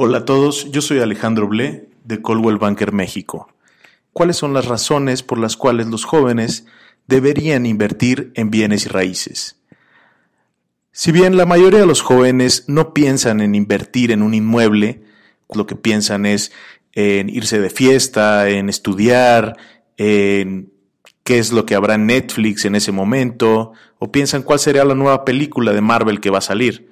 Hola a todos, yo soy Alejandro Blé de Coldwell Banker México. ¿Cuáles son las razones por las cuales los jóvenes deberían invertir en bienes y raíces? Si bien la mayoría de los jóvenes no piensan en invertir en un inmueble, lo que piensan es en irse de fiesta, en estudiar, en qué es lo que habrá en Netflix en ese momento, o piensan cuál sería la nueva película de Marvel que va a salir.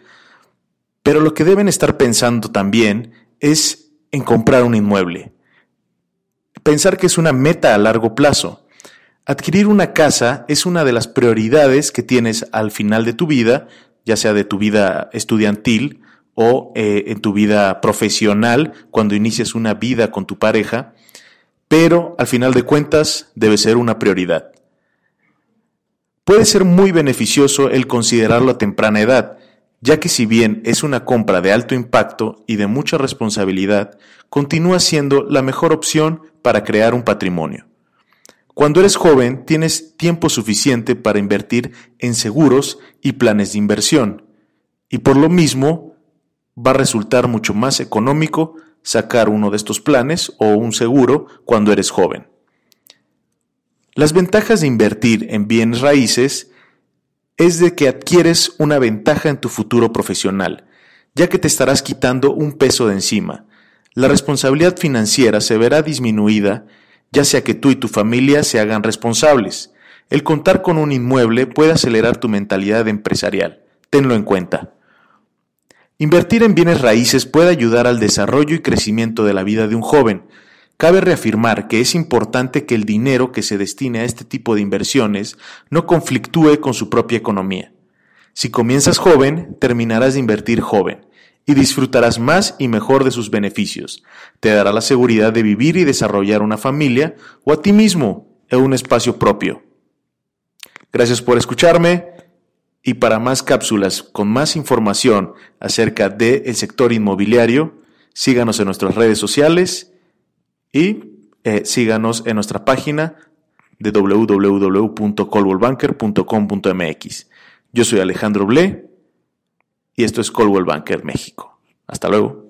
Pero lo que deben estar pensando también es en comprar un inmueble. Pensar que es una meta a largo plazo. Adquirir una casa es una de las prioridades que tienes al final de tu vida, ya sea de tu vida estudiantil o eh, en tu vida profesional, cuando inicias una vida con tu pareja, pero al final de cuentas debe ser una prioridad. Puede ser muy beneficioso el considerarlo a temprana edad, ya que si bien es una compra de alto impacto y de mucha responsabilidad, continúa siendo la mejor opción para crear un patrimonio. Cuando eres joven tienes tiempo suficiente para invertir en seguros y planes de inversión, y por lo mismo va a resultar mucho más económico sacar uno de estos planes o un seguro cuando eres joven. Las ventajas de invertir en bienes raíces es de que adquieres una ventaja en tu futuro profesional, ya que te estarás quitando un peso de encima. La responsabilidad financiera se verá disminuida, ya sea que tú y tu familia se hagan responsables. El contar con un inmueble puede acelerar tu mentalidad empresarial. Tenlo en cuenta. Invertir en bienes raíces puede ayudar al desarrollo y crecimiento de la vida de un joven, Cabe reafirmar que es importante que el dinero que se destine a este tipo de inversiones no conflictúe con su propia economía. Si comienzas joven, terminarás de invertir joven y disfrutarás más y mejor de sus beneficios. Te dará la seguridad de vivir y desarrollar una familia o a ti mismo en un espacio propio. Gracias por escucharme y para más cápsulas con más información acerca del sector inmobiliario, síganos en nuestras redes sociales y eh, síganos en nuestra página de www.coldwellbanker.com.mx. Yo soy Alejandro blé y esto es Coldwell Banker México. Hasta luego.